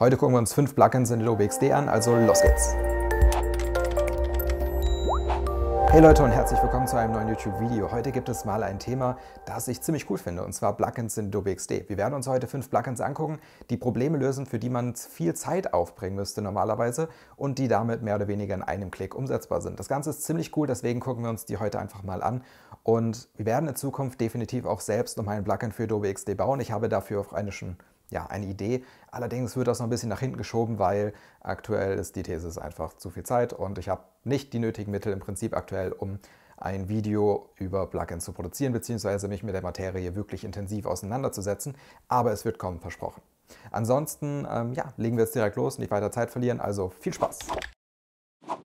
Heute gucken wir uns fünf Plugins in Adobe XD an, also los geht's! Hey Leute und herzlich willkommen zu einem neuen YouTube-Video. Heute gibt es mal ein Thema, das ich ziemlich cool finde, und zwar Plugins in Adobe XD. Wir werden uns heute fünf Plugins angucken, die Probleme lösen, für die man viel Zeit aufbringen müsste normalerweise und die damit mehr oder weniger in einem Klick umsetzbar sind. Das Ganze ist ziemlich cool, deswegen gucken wir uns die heute einfach mal an. Und wir werden in Zukunft definitiv auch selbst nochmal ein Plugin für Adobe XD bauen. Ich habe dafür auch eine schon ja, eine Idee. Allerdings wird das noch ein bisschen nach hinten geschoben, weil aktuell ist die These einfach zu viel Zeit und ich habe nicht die nötigen Mittel im Prinzip aktuell, um ein Video über Plugins zu produzieren, beziehungsweise mich mit der Materie wirklich intensiv auseinanderzusetzen. Aber es wird kommen, versprochen. Ansonsten, ähm, ja, legen wir jetzt direkt los, nicht weiter Zeit verlieren, also viel Spaß!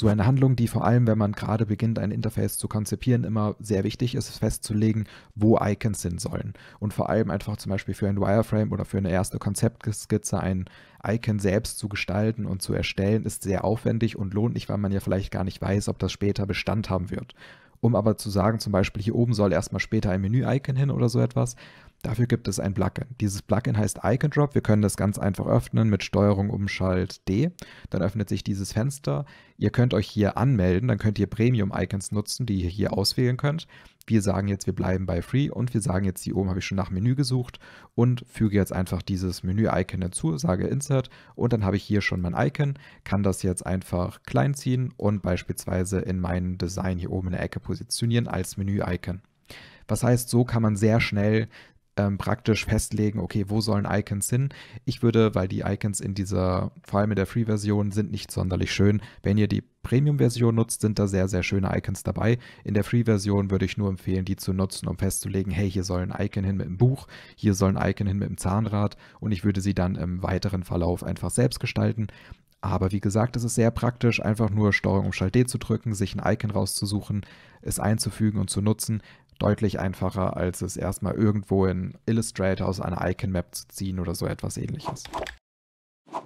So eine Handlung, die vor allem, wenn man gerade beginnt, ein Interface zu konzipieren, immer sehr wichtig ist, festzulegen, wo Icons sind sollen. Und vor allem einfach zum Beispiel für ein Wireframe oder für eine erste Konzeptskizze ein Icon selbst zu gestalten und zu erstellen, ist sehr aufwendig und lohnt nicht, weil man ja vielleicht gar nicht weiß, ob das später Bestand haben wird. Um aber zu sagen, zum Beispiel hier oben soll erstmal später ein Menü-Icon hin oder so etwas, Dafür gibt es ein Plugin. Dieses Plugin heißt Icon Drop. Wir können das ganz einfach öffnen mit Steuerung Umschalt D. Dann öffnet sich dieses Fenster. Ihr könnt euch hier anmelden, dann könnt ihr Premium Icons nutzen, die ihr hier auswählen könnt. Wir sagen jetzt, wir bleiben bei Free und wir sagen jetzt, hier oben habe ich schon nach Menü gesucht und füge jetzt einfach dieses Menü-Icon hinzu, sage Insert und dann habe ich hier schon mein Icon, kann das jetzt einfach klein ziehen und beispielsweise in mein Design hier oben in der Ecke positionieren als Menü-Icon. Was heißt, so kann man sehr schnell ähm, praktisch festlegen, okay, wo sollen Icons hin? Ich würde, weil die Icons in dieser, vor allem in der Free-Version, sind nicht sonderlich schön. Wenn ihr die Premium-Version nutzt, sind da sehr, sehr schöne Icons dabei. In der Free-Version würde ich nur empfehlen, die zu nutzen, um festzulegen, hey, hier soll ein Icon hin mit dem Buch, hier soll ein Icon hin mit dem Zahnrad und ich würde sie dann im weiteren Verlauf einfach selbst gestalten. Aber wie gesagt, es ist sehr praktisch, einfach nur Steuerung um Schalt D zu drücken, sich ein Icon rauszusuchen, es einzufügen und zu nutzen. Deutlich einfacher, als es erstmal irgendwo in Illustrator aus einer Icon-Map zu ziehen oder so etwas ähnliches.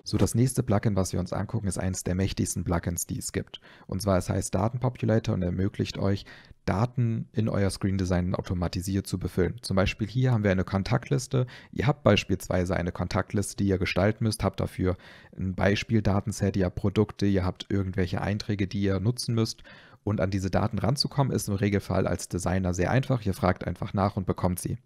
So, das nächste Plugin, was wir uns angucken, ist eines der mächtigsten Plugins, die es gibt. Und zwar, es heißt Datenpopulator und ermöglicht euch, Daten in euer Screen Design automatisiert zu befüllen. Zum Beispiel hier haben wir eine Kontaktliste. Ihr habt beispielsweise eine Kontaktliste, die ihr gestalten müsst, habt dafür ein Beispiel-Datenset, ihr habt Produkte, ihr habt irgendwelche Einträge, die ihr nutzen müsst. Und an diese Daten ranzukommen, ist im Regelfall als Designer sehr einfach. Ihr fragt einfach nach und bekommt sie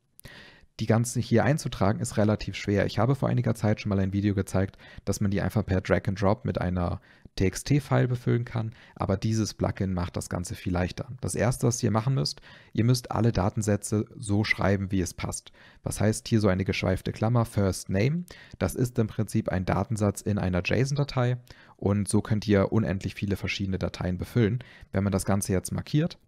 die ganzen hier einzutragen, ist relativ schwer. Ich habe vor einiger Zeit schon mal ein Video gezeigt, dass man die einfach per Drag and Drop mit einer TXT-File befüllen kann, aber dieses Plugin macht das Ganze viel leichter. Das erste, was ihr machen müsst, ihr müsst alle Datensätze so schreiben, wie es passt. Was heißt hier so eine geschweifte Klammer, First Name? Das ist im Prinzip ein Datensatz in einer JSON-Datei und so könnt ihr unendlich viele verschiedene Dateien befüllen. Wenn man das Ganze jetzt markiert,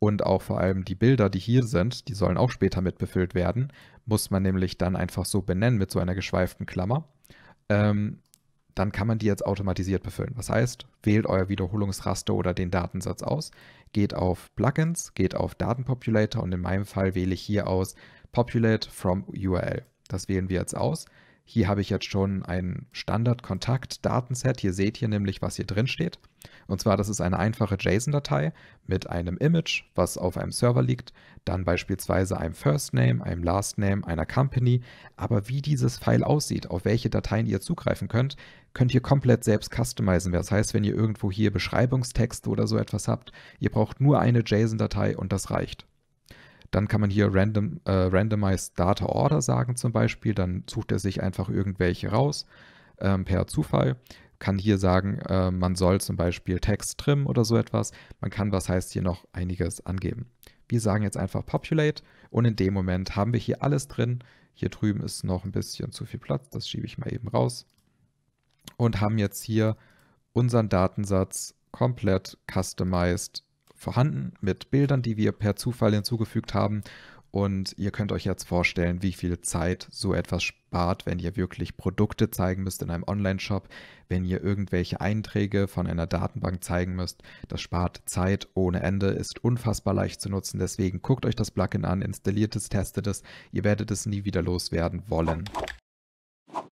und auch vor allem die Bilder, die hier sind, die sollen auch später mitbefüllt werden, muss man nämlich dann einfach so benennen mit so einer geschweiften Klammer. Ähm, dann kann man die jetzt automatisiert befüllen. Was heißt, wählt euer Wiederholungsraster oder den Datensatz aus, geht auf Plugins, geht auf Datenpopulator und in meinem Fall wähle ich hier aus Populate from URL. Das wählen wir jetzt aus. Hier habe ich jetzt schon ein Standard-Kontakt-Datenset. Hier seht ihr nämlich, was hier drin steht. Und zwar, das ist eine einfache JSON-Datei mit einem Image, was auf einem Server liegt, dann beispielsweise einem First Name, einem Last Name, einer Company. Aber wie dieses File aussieht, auf welche Dateien ihr zugreifen könnt, könnt ihr komplett selbst customizen. Das heißt, wenn ihr irgendwo hier Beschreibungstexte oder so etwas habt, ihr braucht nur eine JSON-Datei und das reicht. Dann kann man hier random, äh, Randomized Data Order sagen zum Beispiel. Dann sucht er sich einfach irgendwelche raus ähm, per Zufall. Kann hier sagen, äh, man soll zum Beispiel Text trimmen oder so etwas. Man kann, was heißt hier noch, einiges angeben. Wir sagen jetzt einfach Populate und in dem Moment haben wir hier alles drin. Hier drüben ist noch ein bisschen zu viel Platz, das schiebe ich mal eben raus. Und haben jetzt hier unseren Datensatz komplett customized vorhanden mit Bildern, die wir per Zufall hinzugefügt haben. Und ihr könnt euch jetzt vorstellen, wie viel Zeit so etwas spart, wenn ihr wirklich Produkte zeigen müsst in einem Online-Shop, wenn ihr irgendwelche Einträge von einer Datenbank zeigen müsst. Das spart Zeit ohne Ende, ist unfassbar leicht zu nutzen. Deswegen guckt euch das Plugin an, installiert es, testet es. Ihr werdet es nie wieder loswerden wollen.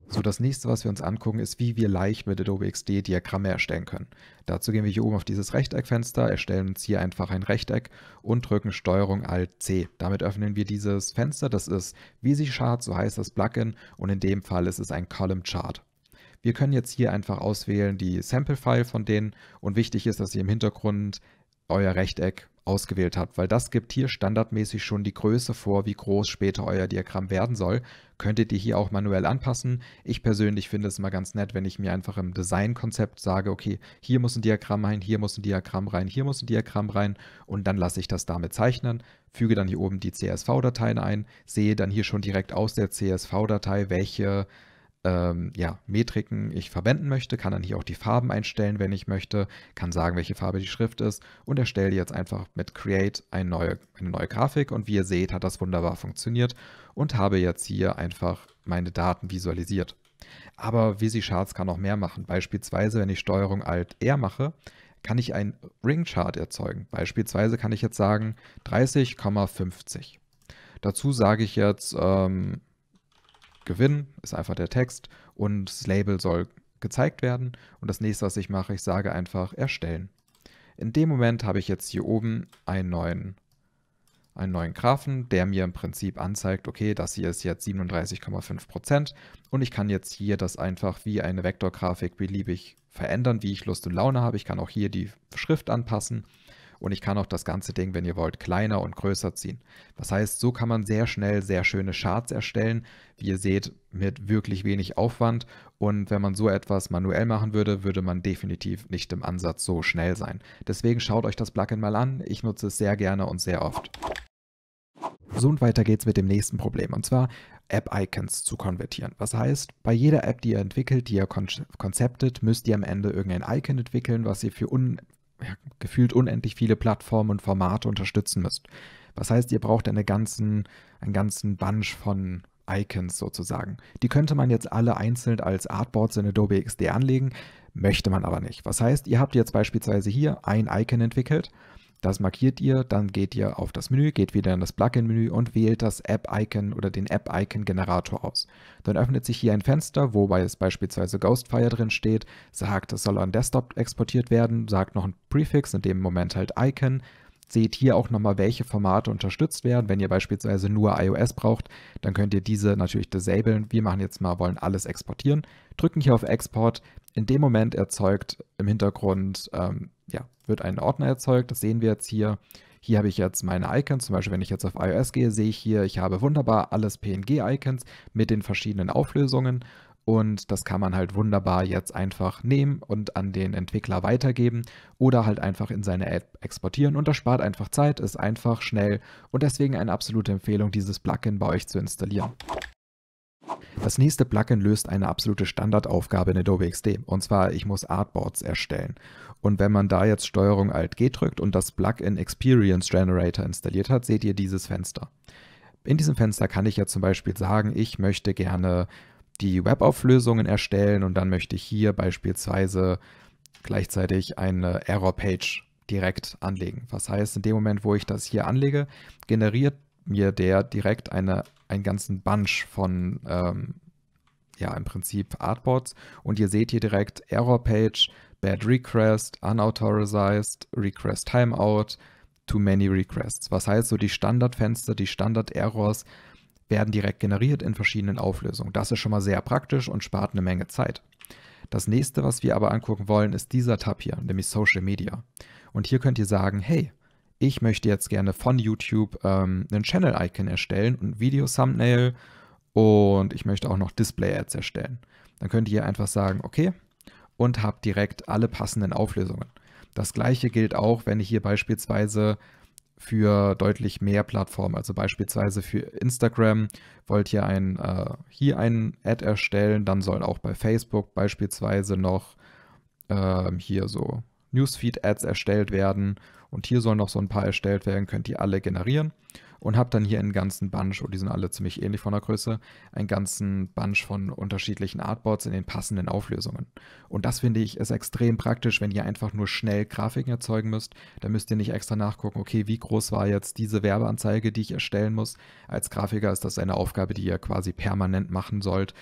So, das nächste, was wir uns angucken, ist, wie wir leicht mit Adobe XD Diagramme erstellen können. Dazu gehen wir hier oben auf dieses Rechteckfenster, erstellen uns hier einfach ein Rechteck und drücken STRG ALT C. Damit öffnen wir dieses Fenster, das ist Visi Chart, so heißt das Plugin und in dem Fall ist es ein Column Chart. Wir können jetzt hier einfach auswählen die Sample-File von denen und wichtig ist, dass ihr im Hintergrund euer Rechteck ausgewählt habt, weil das gibt hier standardmäßig schon die Größe vor, wie groß später euer Diagramm werden soll. Könntet ihr hier auch manuell anpassen. Ich persönlich finde es immer ganz nett, wenn ich mir einfach im Designkonzept sage, okay, hier muss ein Diagramm rein, hier muss ein Diagramm rein, hier muss ein Diagramm rein und dann lasse ich das damit zeichnen, füge dann hier oben die CSV-Dateien ein, sehe dann hier schon direkt aus der CSV-Datei, welche ähm, ja, Metriken ich verwenden möchte, kann dann hier auch die Farben einstellen, wenn ich möchte, kann sagen, welche Farbe die Schrift ist und erstelle jetzt einfach mit Create eine neue, eine neue Grafik und wie ihr seht, hat das wunderbar funktioniert und habe jetzt hier einfach meine Daten visualisiert. Aber VisiCharts kann auch mehr machen. Beispielsweise, wenn ich Steuerung Alt R mache, kann ich einen Ringchart erzeugen. Beispielsweise kann ich jetzt sagen 30,50. Dazu sage ich jetzt ähm, Gewinn ist einfach der Text und das Label soll gezeigt werden. Und das nächste, was ich mache, ich sage einfach erstellen. In dem Moment habe ich jetzt hier oben einen neuen, einen neuen Graphen, der mir im Prinzip anzeigt, okay, das hier ist jetzt 37,5% und ich kann jetzt hier das einfach wie eine Vektorgrafik beliebig verändern, wie ich Lust und Laune habe. Ich kann auch hier die Schrift anpassen und ich kann auch das ganze Ding, wenn ihr wollt, kleiner und größer ziehen. Das heißt, so kann man sehr schnell sehr schöne Charts erstellen, wie ihr seht, mit wirklich wenig Aufwand und wenn man so etwas manuell machen würde, würde man definitiv nicht im Ansatz so schnell sein. Deswegen schaut euch das Plugin mal an, ich nutze es sehr gerne und sehr oft. So und weiter geht's mit dem nächsten Problem und zwar App-Icons zu konvertieren. Was heißt, bei jeder App, die ihr entwickelt, die ihr konzeptet, müsst ihr am Ende irgendein Icon entwickeln, was ihr für, un ja, gefühlt unendlich viele Plattformen und Formate unterstützen müsst. Was heißt, ihr braucht eine ganzen, einen ganzen Bunch von Icons sozusagen. Die könnte man jetzt alle einzeln als Artboards in Adobe XD anlegen, möchte man aber nicht. Was heißt, ihr habt jetzt beispielsweise hier ein Icon entwickelt das markiert ihr, dann geht ihr auf das Menü, geht wieder in das Plugin-Menü und wählt das App-Icon oder den App-Icon-Generator aus. Dann öffnet sich hier ein Fenster, wobei es beispielsweise Ghostfire drin steht, sagt, es soll an Desktop exportiert werden, sagt noch ein Prefix, in dem Moment halt Icon, seht hier auch nochmal, welche Formate unterstützt werden. Wenn ihr beispielsweise nur iOS braucht, dann könnt ihr diese natürlich disablen. Wir machen jetzt mal, wollen alles exportieren, drücken hier auf Export, in dem Moment erzeugt im Hintergrund, ähm, ja, wird ein Ordner erzeugt. Das sehen wir jetzt hier. Hier habe ich jetzt meine Icons, zum Beispiel wenn ich jetzt auf iOS gehe, sehe ich hier, ich habe wunderbar alles PNG-Icons mit den verschiedenen Auflösungen und das kann man halt wunderbar jetzt einfach nehmen und an den Entwickler weitergeben oder halt einfach in seine App exportieren und das spart einfach Zeit, ist einfach schnell und deswegen eine absolute Empfehlung, dieses Plugin bei euch zu installieren. Das nächste Plugin löst eine absolute Standardaufgabe in Adobe XD. Und zwar, ich muss Artboards erstellen. Und wenn man da jetzt Steuerung Alt G drückt und das Plugin Experience Generator installiert hat, seht ihr dieses Fenster. In diesem Fenster kann ich ja zum Beispiel sagen, ich möchte gerne die Webauflösungen erstellen und dann möchte ich hier beispielsweise gleichzeitig eine Error Page direkt anlegen. Was heißt, in dem Moment, wo ich das hier anlege, generiert mir der direkt eine, einen ganzen Bunch von, ähm, ja, im Prinzip Artboards. Und ihr seht hier direkt Error Page, Bad Request, Unauthorized, Request Timeout, Too Many Requests. Was heißt so, die Standardfenster, die Standard-Errors werden direkt generiert in verschiedenen Auflösungen. Das ist schon mal sehr praktisch und spart eine Menge Zeit. Das nächste, was wir aber angucken wollen, ist dieser Tab hier, nämlich Social Media. Und hier könnt ihr sagen, hey, ich möchte jetzt gerne von YouTube ähm, einen Channel-Icon erstellen und Video-Thumbnail und ich möchte auch noch Display-Ads erstellen. Dann könnt ihr einfach sagen, okay, und habt direkt alle passenden Auflösungen. Das gleiche gilt auch, wenn ich hier beispielsweise für deutlich mehr Plattformen, also beispielsweise für Instagram wollt ihr ein, äh, hier ein Ad erstellen, dann soll auch bei Facebook beispielsweise noch äh, hier so Newsfeed-Ads erstellt werden und hier sollen noch so ein paar erstellt werden, könnt ihr alle generieren und habt dann hier einen ganzen Bunch, und oh, die sind alle ziemlich ähnlich von der Größe, einen ganzen Bunch von unterschiedlichen Artboards in den passenden Auflösungen. Und das finde ich ist extrem praktisch, wenn ihr einfach nur schnell Grafiken erzeugen müsst. Da müsst ihr nicht extra nachgucken, okay, wie groß war jetzt diese Werbeanzeige, die ich erstellen muss. Als Grafiker ist das eine Aufgabe, die ihr quasi permanent machen sollt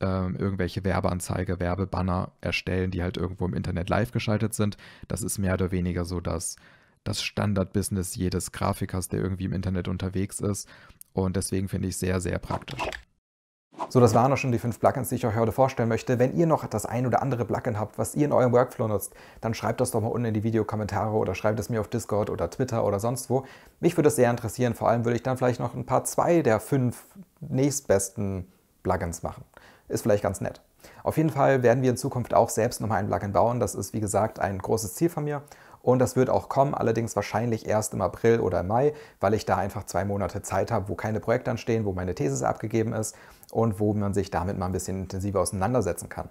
ähm, irgendwelche Werbeanzeige, Werbebanner erstellen, die halt irgendwo im Internet live geschaltet sind. Das ist mehr oder weniger so das, das standard jedes Grafikers, der irgendwie im Internet unterwegs ist. Und deswegen finde ich es sehr, sehr praktisch. So, das waren auch schon die fünf Plugins, die ich euch heute vorstellen möchte. Wenn ihr noch das ein oder andere Plugin habt, was ihr in eurem Workflow nutzt, dann schreibt das doch mal unten in die Videokommentare oder schreibt es mir auf Discord oder Twitter oder sonst wo. Mich würde es sehr interessieren. Vor allem würde ich dann vielleicht noch ein paar zwei der fünf nächstbesten Plugins machen. Ist vielleicht ganz nett. Auf jeden Fall werden wir in Zukunft auch selbst nochmal ein Plugin bauen. Das ist, wie gesagt, ein großes Ziel von mir. Und das wird auch kommen, allerdings wahrscheinlich erst im April oder im Mai, weil ich da einfach zwei Monate Zeit habe, wo keine Projekte anstehen, wo meine Thesis abgegeben ist und wo man sich damit mal ein bisschen intensiver auseinandersetzen kann.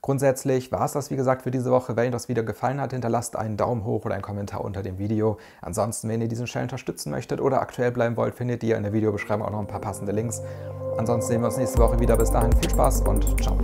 Grundsätzlich war es das, wie gesagt, für diese Woche. Wenn euch das Video gefallen hat, hinterlasst einen Daumen hoch oder einen Kommentar unter dem Video. Ansonsten, wenn ihr diesen Channel unterstützen möchtet oder aktuell bleiben wollt, findet ihr in der Videobeschreibung auch noch ein paar passende Links. Ansonsten sehen wir uns nächste Woche wieder. Bis dahin viel Spaß und ciao.